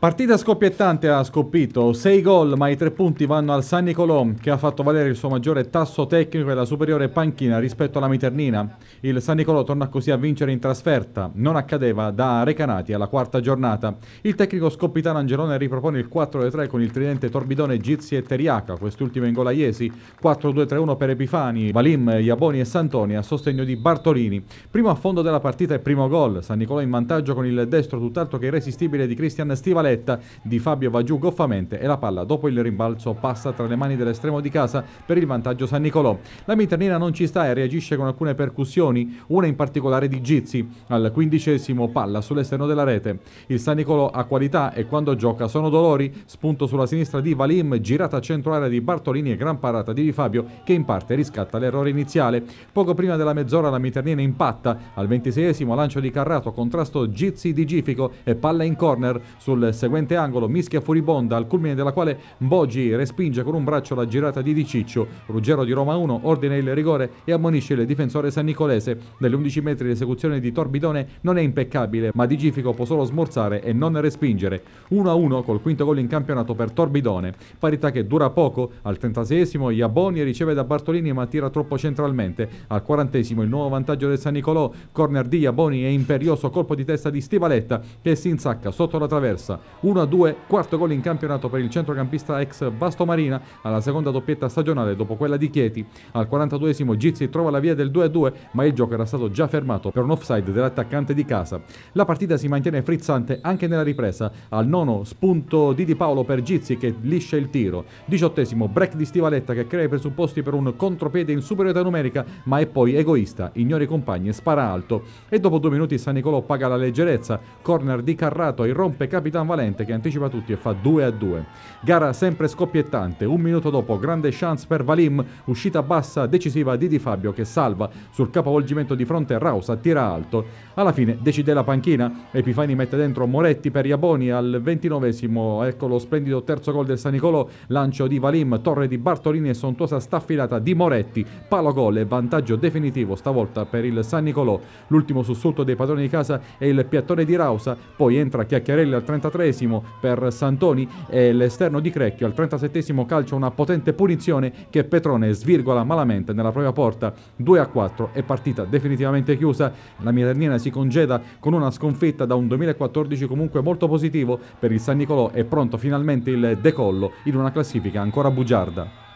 Partita scoppiettante ha Scoppito, 6 gol ma i 3 punti vanno al San Nicolò che ha fatto valere il suo maggiore tasso tecnico e la superiore panchina rispetto alla Miternina. Il San Nicolò torna così a vincere in trasferta, non accadeva da Recanati alla quarta giornata. Il tecnico scoppitano Angelone ripropone il 4-3 con il tridente Torbidone, Gizzi e Teriaca, quest'ultimo in gola Iesi, 4-2-3-1 per Epifani, Valim, Iaboni e Santoni a sostegno di Bartolini. Primo a fondo della partita e primo gol, San Nicolò in vantaggio con il destro tutt'altro che irresistibile di Cristian Stivale paletta di Fabio Vaggiugo goffamente e la palla dopo il rimbalzo passa tra le mani dell'estremo di casa per il vantaggio San Nicolò. La Miternina non ci sta e reagisce con alcune percussioni, una in particolare di Gizzi, al quindicesimo palla sull'esterno della rete. Il San Nicolò ha qualità e quando gioca sono dolori, spunto sulla sinistra di Valim, girata centrale di Bartolini e gran parata di Di Fabio che in parte riscatta l'errore iniziale. Poco prima della mezz'ora la Miternina impatta, al ventiseiesimo lancio di Carrato, contrasto Gizzi di Gifico e palla in corner sul seguente angolo, mischia furibonda al culmine della quale Boggi respinge con un braccio la girata di Di Ciccio. Ruggero di Roma 1 ordina il rigore e ammonisce il difensore san Nicolese. Delle 11 metri l'esecuzione di Torbidone non è impeccabile, ma Di Gifico può solo smorzare e non respingere. 1-1 col quinto gol in campionato per Torbidone. Parità che dura poco, al 36esimo Iaboni riceve da Bartolini ma tira troppo centralmente. Al 40esimo il nuovo vantaggio del San Nicolò, corner di Iaboni e imperioso colpo di testa di Stivaletta che si insacca sotto la traversa. 1-2, quarto gol in campionato per il centrocampista ex Bastomarina alla seconda doppietta stagionale dopo quella di Chieti. Al 42esimo Gizzi trova la via del 2-2, ma il gioco era stato già fermato per un offside dell'attaccante di casa. La partita si mantiene frizzante anche nella ripresa. Al nono spunto di Di Paolo per Gizzi che liscia il tiro. Diciottesimo break di Stivaletta che crea i presupposti per un contropiede in superiorità numerica, ma è poi egoista, ignora i compagni e spara alto. E dopo due minuti San Nicolò paga la leggerezza. Corner di Carrato irrompe Capitan Valerio Valente che anticipa tutti e fa 2 a 2. Gara sempre scoppiettante, un minuto dopo grande chance per Valim, uscita bassa decisiva di Di Fabio che salva sul capovolgimento di fronte Rausa, tira alto. Alla fine decide la panchina, Epifani mette dentro Moretti per Iaboni al 29esimo, ecco lo splendido terzo gol del San Nicolò, lancio di Valim, torre di Bartolini e sontuosa staffilata di Moretti, palo gol e vantaggio definitivo stavolta per il San Nicolò. L'ultimo sussulto dei padroni di casa è il piattone di Rausa, poi entra Chiacchiarelli al 33 37 per Santoni e l'esterno di Crecchio al 37 calcio una potente punizione che Petrone svirgola malamente nella propria porta 2 a 4 è partita definitivamente chiusa la Milanina si congeda con una sconfitta da un 2014 comunque molto positivo per il San Nicolò è pronto finalmente il decollo in una classifica ancora bugiarda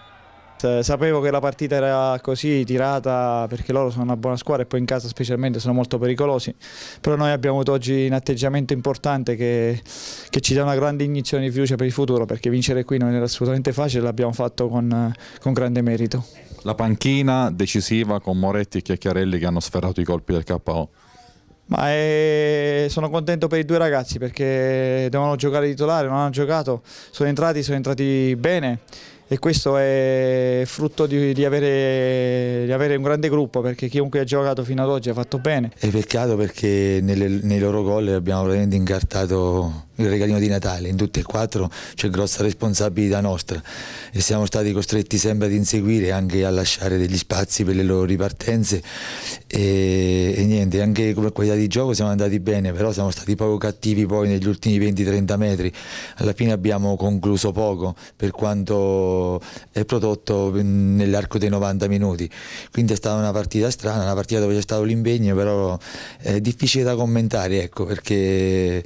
eh, sapevo che la partita era così tirata perché loro sono una buona squadra e poi in casa specialmente sono molto pericolosi, però noi abbiamo avuto oggi un atteggiamento importante che, che ci dà una grande iniezione di fiducia per il futuro perché vincere qui non era assolutamente facile, l'abbiamo fatto con, con grande merito. La panchina decisiva con Moretti e Chiacchiarelli che hanno sferrato i colpi del KO. Ma è... Eh, sono contento per i due ragazzi perché devono giocare titolare, non hanno giocato, sono entrati, sono entrati bene e questo è frutto di, di, avere, di, avere, un grande gruppo perché chiunque ha giocato fino ad oggi ha fatto bene. È peccato perché nelle, nei loro gol abbiamo veramente incartato il regalino di Natale, in tutte e quattro c'è grossa responsabilità nostra e siamo stati costretti sempre ad inseguire anche a lasciare degli spazi per le loro ripartenze e, e, niente, anche come qualità di gioco siamo andati bene, però siamo stati poco cattivi poi negli ultimi 20-30 metri, alla fine abbiamo concluso poco per quanto è prodotto mm, nell'arco dei 90 minuti, quindi è stata una partita strana, una partita dove c'è stato l'impegno, però è difficile da commentare, ecco, perché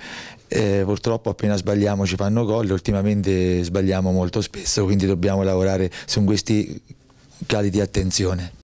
eh, purtroppo appena sbagliamo ci fanno gol, ultimamente sbagliamo molto spesso, quindi dobbiamo lavorare su questi cali di attenzione.